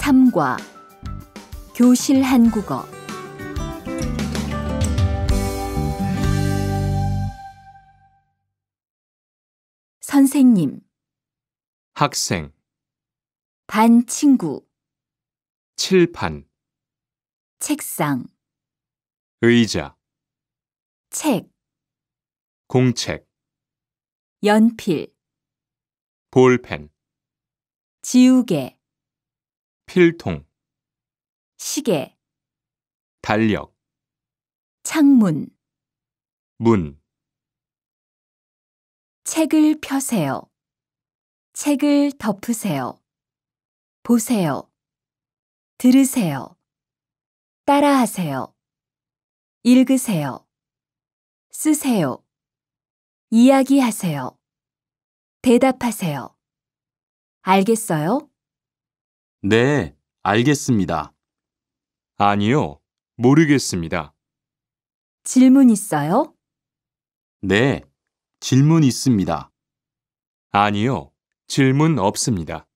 3과 교실 한국어 선생님 학생 반 친구 칠판 책상 의자 책 공책 연필 볼펜 지우개 필통 시계 달력 창문 문 책을 펴세요. 책을 덮으세요. 보세요. 들으세요. 따라하세요. 읽으세요. 쓰세요. 이야기하세요. 대답하세요. 알겠어요? 네, 알겠습니다. 아니요, 모르겠습니다. 질문 있어요? 네, 질문 있습니다. 아니요, 질문 없습니다.